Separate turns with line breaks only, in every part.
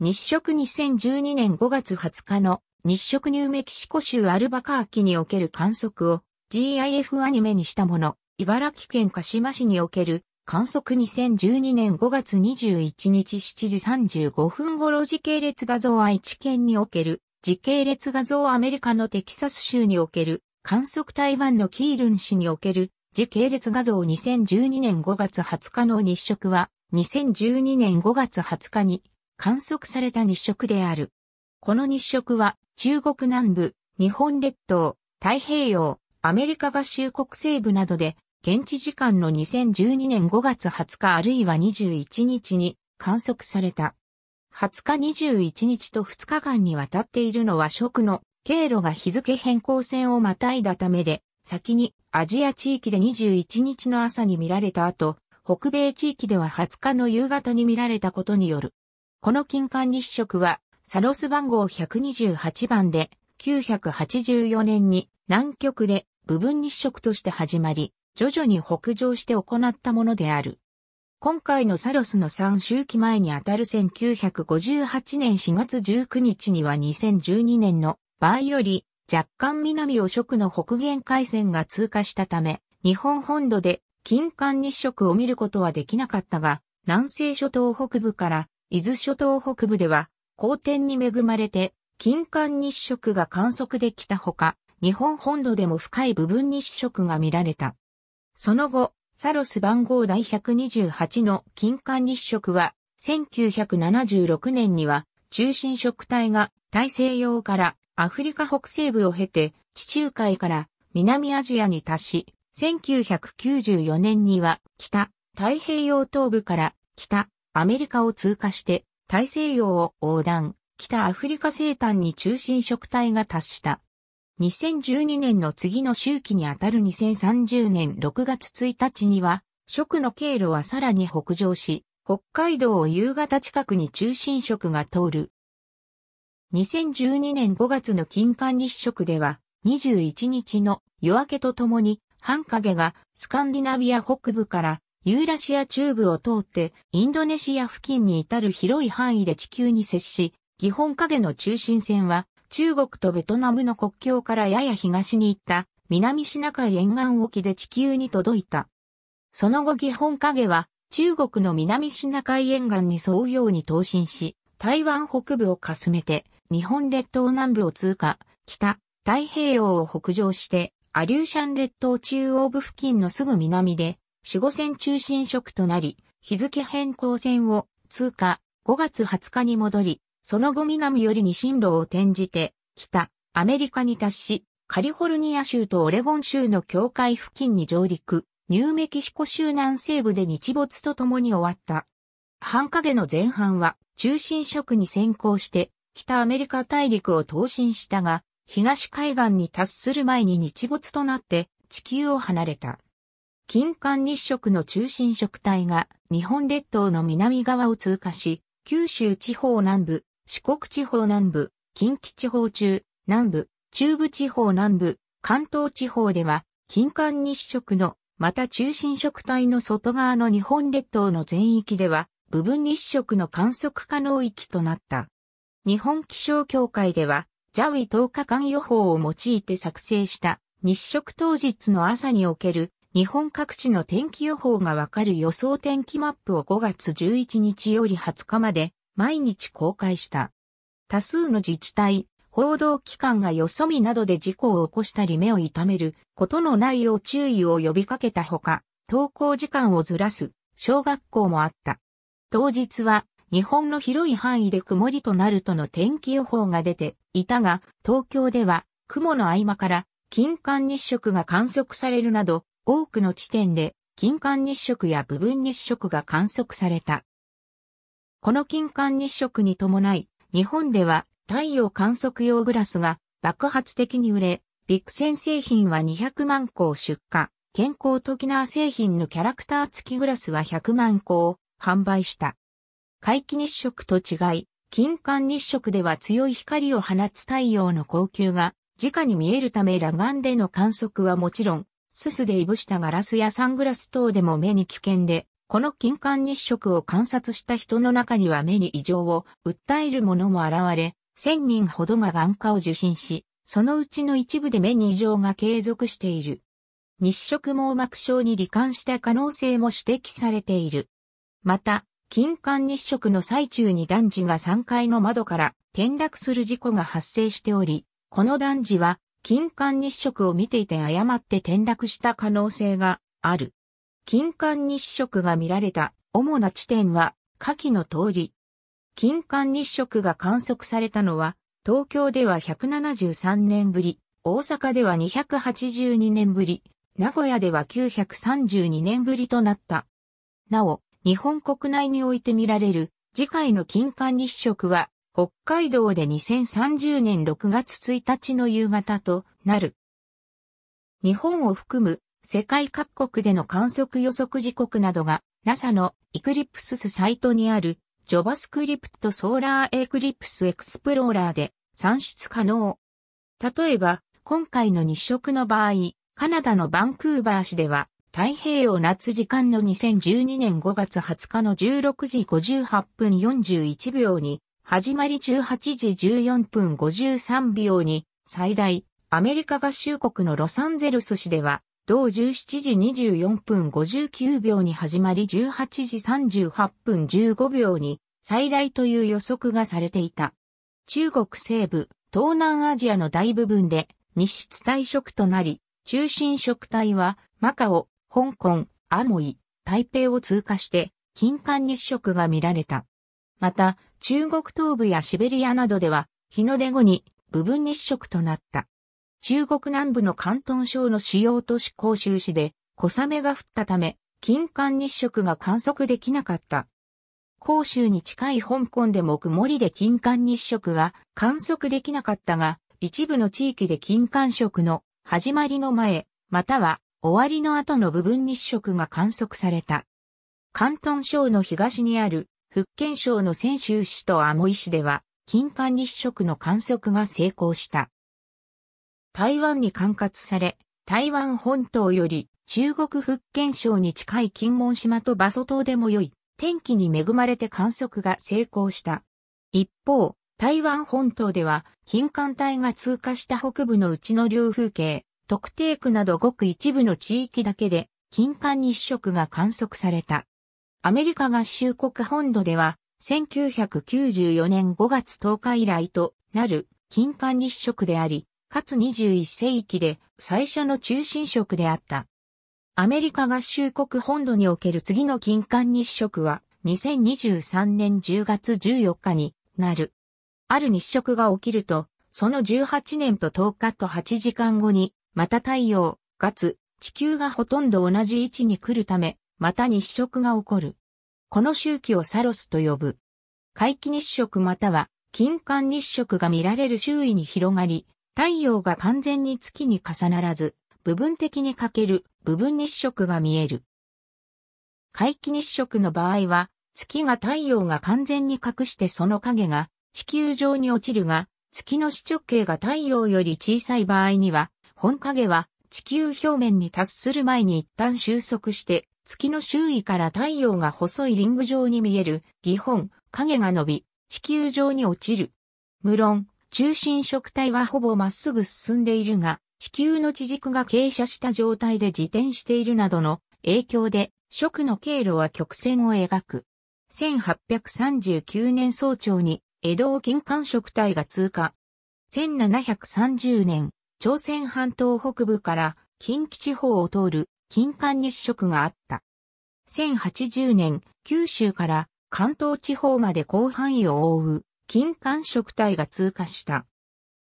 日食2012年5月20日の日食ニューメキシコ州アルバカーキにおける観測を GIF アニメにしたもの、茨城県鹿島市における観測2012年5月21日7時35分頃時系列画像愛知県における時系列画像アメリカのテキサス州における観測台湾のキールン市における時系列画像2012年5月20日の日食は2012年5月20日に観測された日食である。この日食は中国南部、日本列島、太平洋、アメリカ合衆国西部などで現地時間の2012年5月20日あるいは21日に観測された。20日21日と2日間にわたっているのは食の経路が日付変更線をまたいだためで、先にアジア地域で21日の朝に見られた後、北米地域では20日の夕方に見られたことによるこの金管日食は、サロス番号128番で、984年に南極で部分日食として始まり、徐々に北上して行ったものである。今回のサロスの3周期前にあたる1958年4月19日には2012年の場合より若干南を食の北限海線が通過したため、日本本土で金環日食を見ることはできなかったが、南西諸島北部から伊豆諸島北部では、好天に恵まれて、金環日食が観測できたほか、日本本土でも深い部分日食が見られた。その後、サロス番号第128の金環日食は、1976年には、中心食体が大西洋からアフリカ北西部を経て、地中海から南アジアに達し、1994年には北太平洋東部から北アメリカを通過して大西洋を横断、北アフリカ西端に中心食体が達した。2012年の次の周期にあたる2030年6月1日には、食の経路はさらに北上し、北海道を夕方近くに中心食が通る。2012年5月の金環日食では、21日の夜明けとともに、半影がスカンディナビア北部からユーラシア中部を通って、インドネシア付近に至る広い範囲で地球に接し、基本影の中心線は、中国とベトナムの国境からやや東に行った、南シナ海沿岸沖で地球に届いた。その後基本影は、中国の南シナ海沿岸に沿うように東進し、台湾北部をかすめて、日本列島南部を通過、北、太平洋を北上して、アリューシャン列島中央部付近のすぐ南で、四五線中心色となり、日付変更線を通過、5月20日に戻り、その後南よりに進路を転じて、北、アメリカに達し、カリフォルニア州とオレゴン州の境界付近に上陸、ニューメキシコ州南西部で日没と共に終わった。半影の前半は中心色に先行して北アメリカ大陸を投進したが、東海岸に達する前に日没となって地球を離れた。金環日食の中心食体が日本列島の南側を通過し、九州地方南部、四国地方南部、近畿地方中、南部、中部地方南部、関東地方では、金環日食の、また中心食体の外側の日本列島の全域では、部分日食の観測可能域となった。日本気象協会では、ジャウィ10日間予報を用いて作成した日食当日の朝における日本各地の天気予報がわかる予想天気マップを5月11日より20日まで毎日公開した。多数の自治体、報道機関がよそ見などで事故を起こしたり目を痛めることのないよう注意を呼びかけたほか、登校時間をずらす小学校もあった。当日は日本の広い範囲で曇りとなるとの天気予報が出ていたが、東京では雲の合間から金環日食が観測されるなど多くの地点で金環日食や部分日食が観測された。この金環日食に伴い、日本では太陽観測用グラスが爆発的に売れ、ビクセン製品は200万個を出荷、健康トキナー製品のキャラクター付きグラスは100万個を販売した。皆既日食と違い、金環日食では強い光を放つ太陽の光球が直に見えるため裸眼での観測はもちろん、すすでいぶしたガラスやサングラス等でも目に危険で、この金環日食を観察した人の中には目に異常を訴える者も現れ、1000人ほどが眼科を受診し、そのうちの一部で目に異常が継続している。日食網膜症に罹患した可能性も指摘されている。また、金環日食の最中に男児が3階の窓から転落する事故が発生しており、この男児は金環日食を見ていて誤って転落した可能性がある。金環日食が見られた主な地点は下記の通り。金環日食が観測されたのは東京では173年ぶり、大阪では282年ぶり、名古屋では932年ぶりとなった。なお、日本国内において見られる次回の金環日食は北海道で2030年6月1日の夕方となる。日本を含む世界各国での観測予測時刻などが NASA のイクリプススサイトにある JavaScript ソーラーエクリプスエクスプローラーで算出可能。例えば、今回の日食の場合、カナダのバンクーバー市では、太平洋夏時間の2012年5月20日の16時58分41秒に、始まり18時14分53秒に、最大、アメリカ合衆国のロサンゼルス市では、同17時24分59秒に始まり18時38分15秒に最大という予測がされていた。中国西部、東南アジアの大部分で日出退職となり、中心食帯はマカオ、香港、アモイ、台北を通過して、金環日食が見られた。また、中国東部やシベリアなどでは、日の出後に部分日食となった。中国南部の広東省の主要都市広州市で小雨が降ったため、金環日食が観測できなかった。広州に近い香港でも曇りで金環日食が観測できなかったが、一部の地域で金環食の始まりの前、または終わりの後の部分日食が観測された。広東省の東にある福建省の泉州市とアモイ市では、金管日食の観測が成功した。台湾に管轄され、台湾本島より中国福建省に近い金門島と馬祖島でも良い、天気に恵まれて観測が成功した。一方、台湾本島では、金管帯が通過した北部のうちの両風景、特定区などごく一部の地域だけで、金管日食が観測された。アメリカ合衆国本土では、1994年5月10日以来となる金環日食であり、かつ21世紀で最初の中心食であった。アメリカ合衆国本土における次の金環日食は2023年10月14日になる。ある日食が起きると、その18年と10日と8時間後に、また太陽、月、地球がほとんど同じ位置に来るため、また日食が起こる。この周期をサロスと呼ぶ。皆既日食または金環日食が見られる周囲に広がり、太陽が完全に月に重ならず、部分的に欠ける部分日食が見える。皆既日食の場合は、月が太陽が完全に隠してその影が地球上に落ちるが、月の視直径が太陽より小さい場合には、本影は地球表面に達する前に一旦収束して月の周囲から太陽が細いリング状に見える、基本、影が伸び、地球上に落ちる。無論、中心食体はほぼまっすぐ進んでいるが、地球の地軸が傾斜した状態で自転しているなどの影響で、食の経路は曲線を描く。1839年早朝に、江戸を金環食体が通過。1730年、朝鮮半島北部から近畿地方を通る金環日食があった。1080年、九州から関東地方まで広範囲を覆う金環食体が通過した。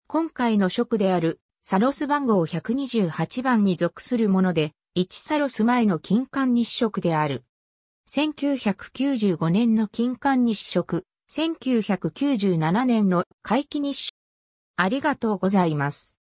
今回の食であるサロス番号128番に属するもので、1サロス前の金環日食である。1995年の金環日食、1997年の回帰日食。ありがとうございます。